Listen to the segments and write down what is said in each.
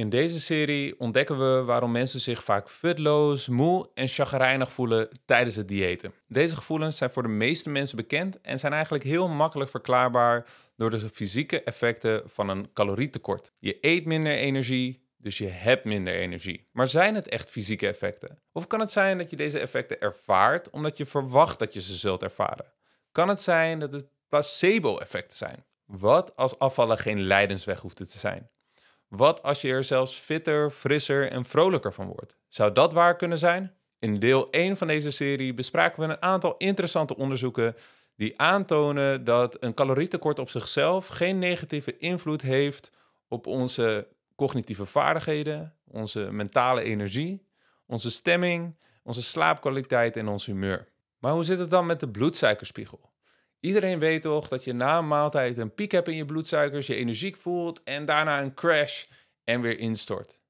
In deze serie ontdekken we waarom mensen zich vaak futloos, moe en chagrijnig voelen tijdens het diëten. Deze gevoelens zijn voor de meeste mensen bekend en zijn eigenlijk heel makkelijk verklaarbaar door de fysieke effecten van een calorietekort. Je eet minder energie, dus je hebt minder energie. Maar zijn het echt fysieke effecten? Of kan het zijn dat je deze effecten ervaart omdat je verwacht dat je ze zult ervaren? Kan het zijn dat het placebo-effecten zijn? Wat als afvallen geen lijdensweg hoeft te zijn? Wat als je er zelfs fitter, frisser en vrolijker van wordt? Zou dat waar kunnen zijn? In deel 1 van deze serie bespraken we een aantal interessante onderzoeken die aantonen dat een calorietekort op zichzelf geen negatieve invloed heeft op onze cognitieve vaardigheden, onze mentale energie, onze stemming, onze slaapkwaliteit en ons humeur. Maar hoe zit het dan met de bloedsuikerspiegel? Iedereen weet toch dat je na een maaltijd een piek hebt in je bloedsuikers, je energiek voelt en daarna een crash en weer instort.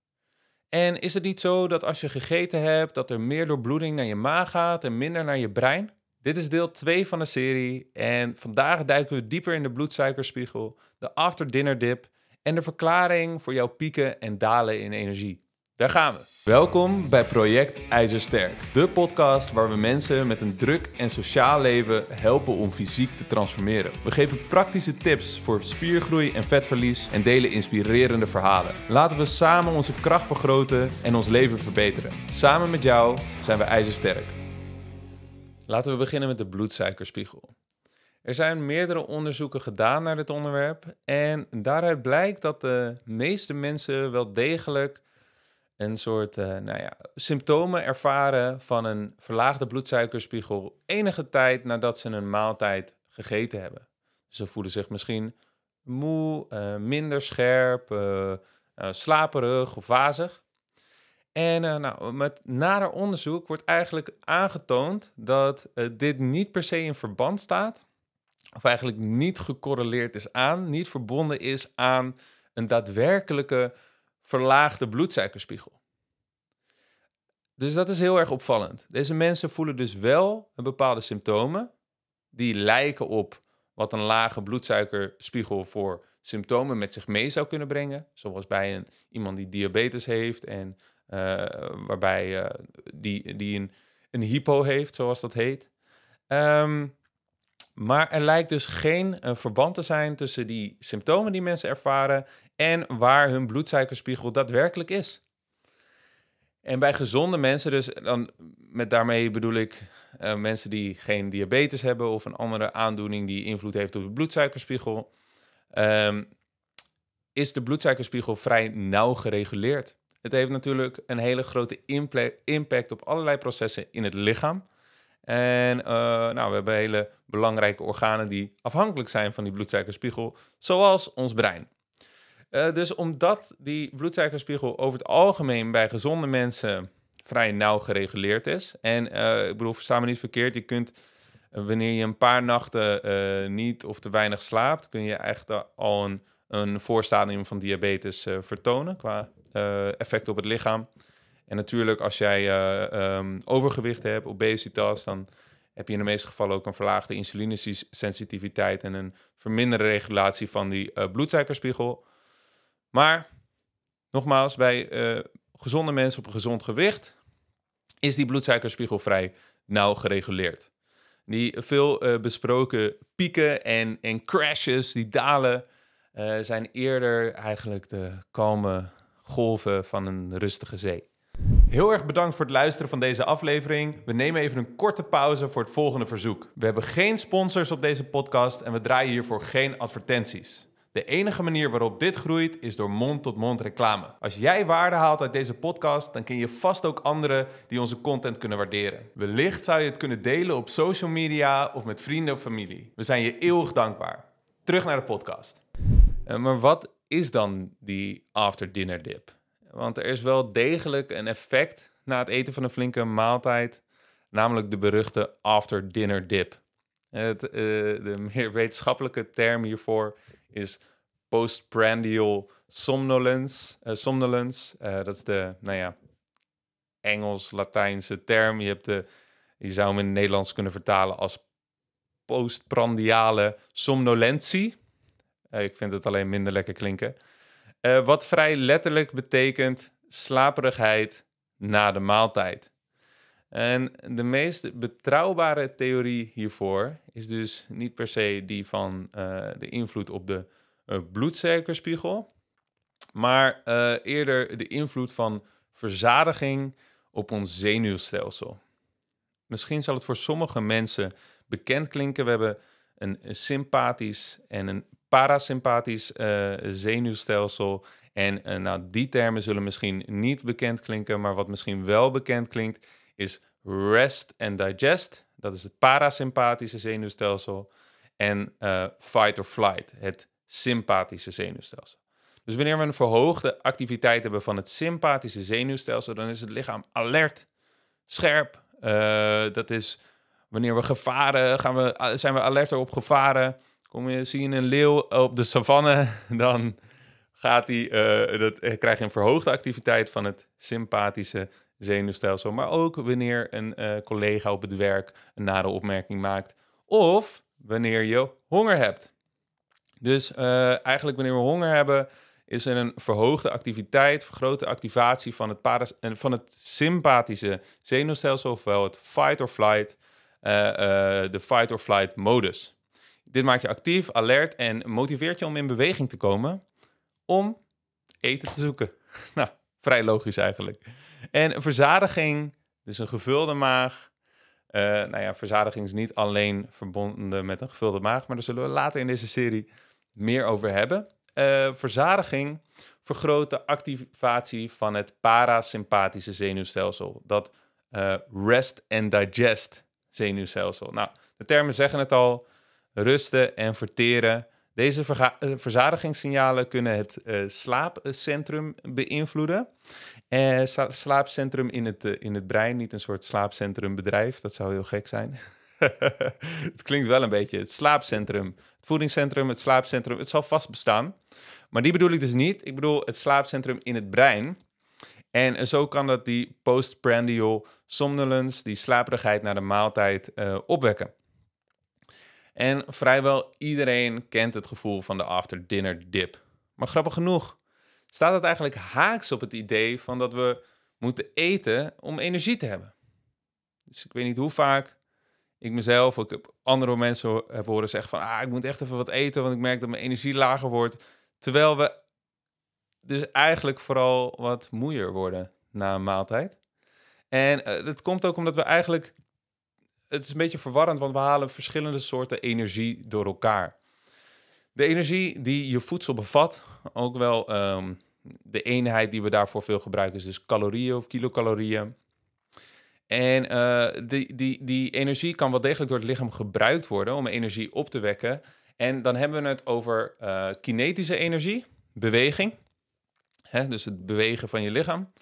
En is het niet zo dat als je gegeten hebt, dat er meer doorbloeding naar je maag gaat en minder naar je brein? Dit is deel 2 van de serie en vandaag duiken we dieper in de bloedsuikerspiegel, de after dinner dip en de verklaring voor jouw pieken en dalen in energie. Daar gaan we. Welkom bij Project IJzersterk, de podcast waar we mensen met een druk en sociaal leven helpen om fysiek te transformeren. We geven praktische tips voor spiergroei en vetverlies en delen inspirerende verhalen. Laten we samen onze kracht vergroten en ons leven verbeteren. Samen met jou zijn we IJzersterk. Laten we beginnen met de bloedsuikerspiegel. Er zijn meerdere onderzoeken gedaan naar dit onderwerp en daaruit blijkt dat de meeste mensen wel degelijk een soort eh, nou ja, symptomen ervaren van een verlaagde bloedsuikerspiegel enige tijd nadat ze een maaltijd gegeten hebben. Dus ze voelen zich misschien moe, eh, minder scherp, uh, slaperig of wazig. En nou, met nader onderzoek wordt eigenlijk aangetoond dat dit niet per se in verband staat, of eigenlijk niet gecorreleerd is aan, niet verbonden is aan een daadwerkelijke verlaagde bloedsuikerspiegel. Dus dat is heel erg opvallend. Deze mensen voelen dus wel een bepaalde symptomen die lijken op wat een lage bloedsuikerspiegel voor symptomen met zich mee zou kunnen brengen. Zoals bij een, iemand die diabetes heeft en eh, waarbij eh, die, die een, een hypo heeft, zoals dat heet. Um, maar er lijkt dus geen uh, verband te zijn tussen die symptomen die mensen ervaren en waar hun bloedsuikerspiegel daadwerkelijk is. En bij gezonde mensen, dus dan met daarmee bedoel ik eh, mensen die geen diabetes hebben of een andere aandoening die invloed heeft op de bloedsuikerspiegel, ehm, is de bloedsuikerspiegel vrij nauw gereguleerd. Het heeft natuurlijk een hele grote impact op allerlei processen in het lichaam. En eh, nou, we hebben hele belangrijke organen die afhankelijk zijn van die bloedsuikerspiegel, zoals ons brein. Eh, dus omdat die bloedsuikerspiegel over het algemeen bij gezonde mensen vrij nauw gereguleerd is. En eh, ik bedoel, versta me niet verkeerd, je kunt wanneer je een paar nachten niet of te weinig slaapt, kun je echt al een, een voorstadium van diabetes vertonen qua effect op het lichaam. En natuurlijk, als jij uh, um, overgewicht hebt, obesitas, dan heb je in de meeste gevallen ook een verlaagde insulinesensitiviteit en een verminderde regulatie van die uh, bloedsuikerspiegel. Maar nogmaals, bij eh, gezonde mensen op een gezond gewicht is die bloedsuikerspiegel vrij nauw gereguleerd. Die veel besproken pieken en, en crashes, die dalen, zijn eerder eigenlijk de kalme golven van een rustige zee. Heel erg bedankt voor het luisteren van deze aflevering. We nemen even een korte pauze voor het volgende verzoek. We hebben geen sponsors op deze podcast en we draaien hiervoor geen advertenties. De enige manier waarop dit groeit is door mond-tot-mond reclame. Als jij waarde haalt uit deze podcast, dan ken je vast ook anderen die onze content kunnen waarderen. Wellicht zou je het kunnen delen op social media of met vrienden of familie. We zijn je eeuwig dankbaar. Terug naar de podcast. Eh, maar wat is dan die after-dinner dip? Want er is wel degelijk een effect na het eten van een flinke maaltijd, namelijk de beruchte after-dinner dip. Het, eh, de meer wetenschappelijke term hiervoor is postprandial somnolence. Uh, somnolence eh, dat is de, nou ja, Engels-Latijnse term. Je, hebt de, je zou hem in het Nederlands kunnen vertalen als postprandiale somnolentie. ik vind het alleen minder lekker klinken. Eh, wat vrij letterlijk betekent slaperigheid na de maaltijd. En de meest betrouwbare theorie hiervoor is dus niet per se die van eh, de invloed op de uh, bloedsuikerspiegel, maar eerder de invloed van verzadiging op ons zenuwstelsel. Misschien zal het voor sommige mensen bekend klinken. We hebben een sympathisch en een parasympathisch eh, zenuwstelsel. En eh, nou, die termen zullen misschien niet bekend klinken, maar wat misschien wel bekend klinkt, is rest and digest. Dat is het parasympathische zenuwstelsel. En eh, fight or flight, het sympathische zenuwstelsel. Dus wanneer we een verhoogde activiteit hebben van het sympathische zenuwstelsel, dan is het lichaam alert, scherp. dat is wanneer we gevaren, gaan we, zijn we alerter op gevaren. Kom je, zien je een leeuw op de savanne, dan gaat die, eh, dat, eh, krijg je een verhoogde activiteit van het sympathische zenuwstelsel. Maar ook wanneer een eh, collega op het werk een nare opmerking maakt. Of wanneer je honger hebt. Dus eigenlijk wanneer we honger hebben, is er een verhoogde activiteit, vergrote activatie van het, van het sympathische zenuwstelsel, ofwel het fight or flight, de fight or flight modus. Dit maakt je actief, alert en motiveert je om in beweging te komen om eten te zoeken. nou, vrij logisch eigenlijk. En verzadiging, dus een gevulde maag. Uh, nou ja, verzadiging is niet alleen verbonden met een gevulde maag, maar daar zullen we later in deze serie meer over hebben. Eh, verzadiging vergroot de activatie van het parasympathische zenuwstelsel. Dat eh, rest and digest zenuwstelsel. Nou, de termen zeggen het al rusten en verteren. Deze eh, verzadigingssignalen kunnen het eh, slaapcentrum beïnvloeden. Eh, slaapcentrum in het, in het brein, niet een soort slaapcentrumbedrijf. Dat zou heel gek zijn. het klinkt wel een beetje. Het slaapcentrum, het voedingscentrum, het slaapcentrum, het zal vast bestaan. Maar die bedoel ik dus niet. Ik bedoel het slaapcentrum in het brein. En zo kan dat die postprandial somnolence, die slaperigheid na de maaltijd, opwekken. En vrijwel iedereen kent het gevoel van de after-dinner dip. Maar grappig genoeg staat het eigenlijk haaks op het idee van dat we moeten eten om energie te hebben. Dus ik weet niet hoe vaak ik mezelf, of heb andere mensen heb horen zeggen van... ah, ik moet echt even wat eten, want ik merk dat mijn energie lager wordt. Terwijl we dus eigenlijk vooral wat moeier worden na een maaltijd. En eh, dat komt ook omdat we eigenlijk het is een beetje verwarrend, want we halen verschillende soorten energie door elkaar. De energie die je voedsel bevat, ook wel ehm, de eenheid die we daarvoor veel gebruiken, is dus calorieën of kilocalorieën. En eh, die, die, die energie kan wel degelijk door het lichaam gebruikt worden om energie op te wekken. En dan hebben we het over eh, kinetische energie, beweging, hè, dus het bewegen van je lichaam,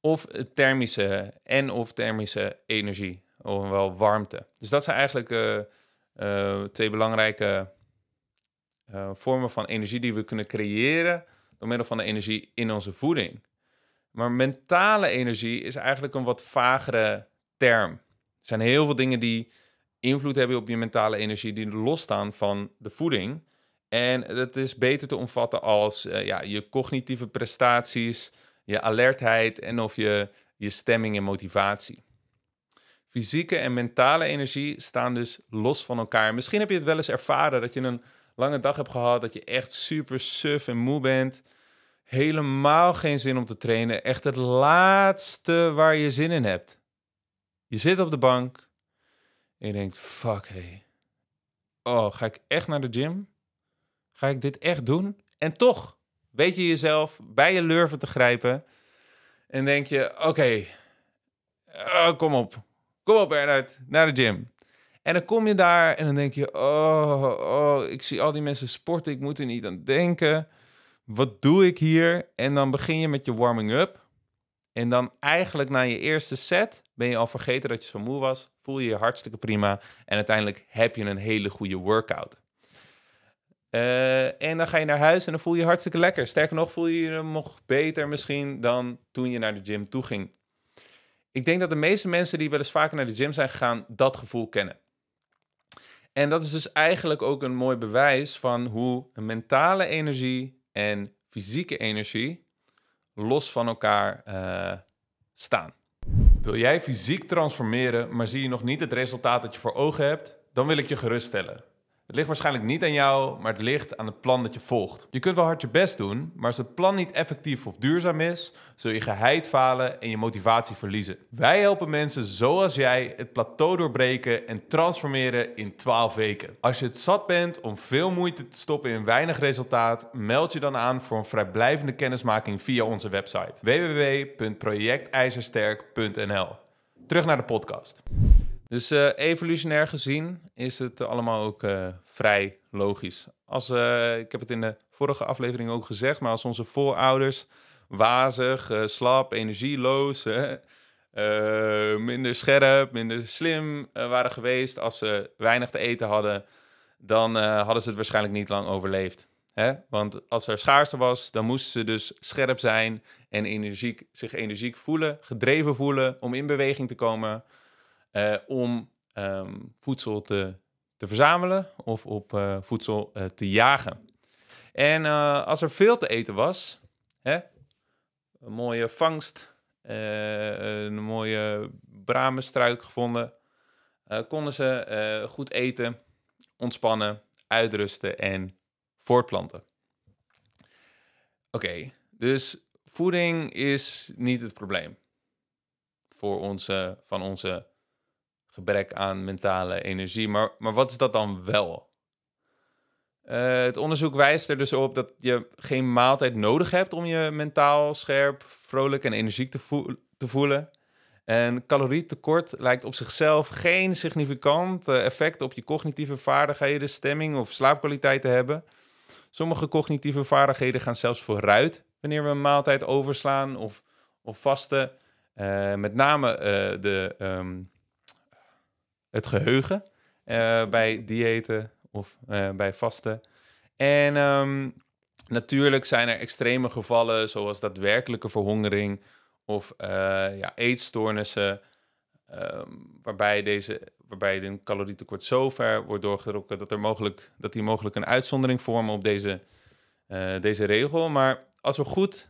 of thermische en of thermische energie of oh, wel warmte. Dus dat zijn eigenlijk eh, eh, twee belangrijke eh, vormen van energie die we kunnen creëren door middel van de energie in onze voeding. Maar mentale energie is eigenlijk een wat vagere term. Er zijn heel veel dingen die invloed hebben op je mentale energie, die losstaan van de voeding. En dat is beter te omvatten als ja, je cognitieve prestaties, je alertheid en of je, je stemming en motivatie. Fysieke en mentale energie staan dus los van elkaar. Misschien heb je het wel eens ervaren dat je een lange dag hebt gehad, dat je echt super suf en moe bent. Helemaal geen zin om te trainen. Echt het laatste waar je zin in hebt. Je zit op de bank en je denkt: fuck hey. Oh, ga ik echt naar de gym? Ga ik dit echt doen? En toch weet je jezelf bij je lurven te grijpen. En denk je: oké, eh, kom op. Kom op, Bernard, naar de gym. En dan kom je daar en dan denk je: oh, oh, ik zie al die mensen sporten, ik moet er niet aan denken. Wat doe ik hier? En dan begin je met je warming-up. En dan eigenlijk na je eerste set ben je al vergeten dat je zo moe was. Voel je je hartstikke prima. En uiteindelijk heb je een hele goede workout. Eh, en dan ga je naar huis en dan voel je je hartstikke lekker. Sterker nog, voel je je nog beter misschien dan toen je naar de gym toe ging. Ik denk dat de meeste mensen die wel eens vaker naar de gym zijn gegaan, dat gevoel kennen. En dat is dus eigenlijk ook een mooi bewijs van hoe mentale energie en fysieke energie los van elkaar eh, staan. Wil jij fysiek transformeren, maar zie je nog niet het resultaat dat je voor ogen hebt? Dan wil ik je geruststellen. Het ligt waarschijnlijk niet aan jou, maar het ligt aan het plan dat je volgt. Je kunt wel hard je best doen, maar als het plan niet effectief of duurzaam is, zul je geheid falen en je motivatie verliezen. Wij helpen mensen zoals jij het plateau doorbreken en transformeren in 12 weken. Als je het zat bent om veel moeite te stoppen in weinig resultaat, meld je dan aan voor een vrijblijvende kennismaking via onze website www.projectijzersterk.nl. Terug naar de podcast. Dus uh, evolutionair gezien is het allemaal ook eh, vrij logisch. Als, eh, ik heb het in de vorige aflevering ook gezegd, maar als onze voorouders wazig, slap, energieloos, minder scherp, minder slim waren geweest, als ze weinig te eten hadden, dan hadden ze het waarschijnlijk niet lang overleefd. Hè? Want als er schaarste was, dan moesten ze dus scherp zijn en energiek, zich energiek voelen, gedreven voelen om in beweging te komen. Eh, om ehm, voedsel te, te verzamelen of op eh, voedsel eh, te jagen. En als er veel te eten was, hè, een mooie vangst, een mooie bramenstruik gevonden, konden ze goed eten, ontspannen, uitrusten en voortplanten. Oké, dus voeding is niet het probleem voor onze, van onze gebrek aan mentale energie. Maar, maar wat is dat dan wel? Eh, het onderzoek wijst er dus op dat je geen maaltijd nodig hebt om je mentaal scherp, vrolijk en energiek te, te voelen. En calorietekort lijkt op zichzelf geen significant eh, effect op je cognitieve vaardigheden, stemming of slaapkwaliteit te hebben. Sommige cognitieve vaardigheden gaan zelfs vooruit wanneer we een maaltijd overslaan of, of vasten. Eh, met name de ehm, het geheugen eh, bij diëten of eh, bij vasten. En ehm, natuurlijk zijn er extreme gevallen zoals daadwerkelijke verhongering of eh, ja, eetstoornissen. Ehm, waarbij, deze, waarbij een calorietekort zo ver wordt doorgedrokken dat, er mogelijk, dat die mogelijk een uitzondering vormen op deze, deze regel. Maar als we goed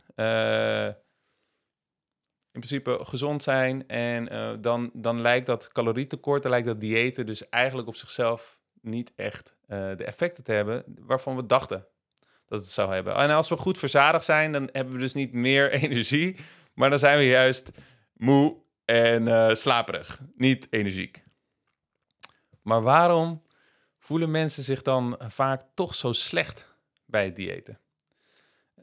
in principe gezond zijn. En eh, dan, dan lijkt dat calorietekort, lijkt dat diëten dus eigenlijk op zichzelf niet echt eh, de effecten te hebben waarvan we dachten dat het zou hebben. En als we goed verzadigd zijn, dan hebben we dus niet meer energie, maar dan zijn we juist moe en uh, slaperig, niet energiek. Maar waarom voelen mensen zich dan vaak toch zo slecht bij het diëten?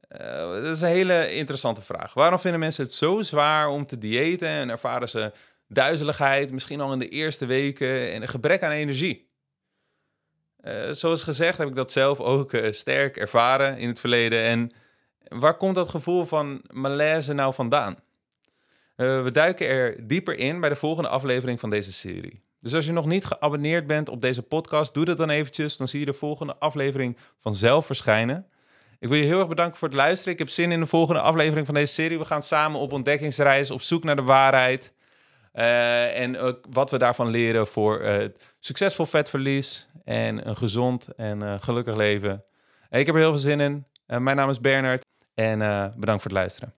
Eh, dat is een hele interessante vraag. Waarom vinden mensen het zo zwaar om te diëten en ervaren ze duizeligheid, misschien al in de eerste weken en een gebrek aan energie? Eh, zoals gezegd heb ik dat zelf ook eh, sterk ervaren in het verleden. En waar komt dat gevoel van malaise nou vandaan? we duiken er dieper in bij de volgende aflevering van deze serie. Dus als je nog niet geabonneerd bent op deze podcast, doe dat dan eventjes. Dan zie je de volgende aflevering vanzelf verschijnen. Ik wil je heel erg bedanken voor het luisteren. Ik heb zin in de volgende aflevering van deze serie. We gaan samen op ontdekkingsreis, op zoek naar de waarheid. Eh, en wat we daarvan leren voor uh, succesvol vetverlies en een gezond en eh, gelukkig leven. ik heb er heel veel zin in. mijn naam is Bernard en bedankt voor het luisteren.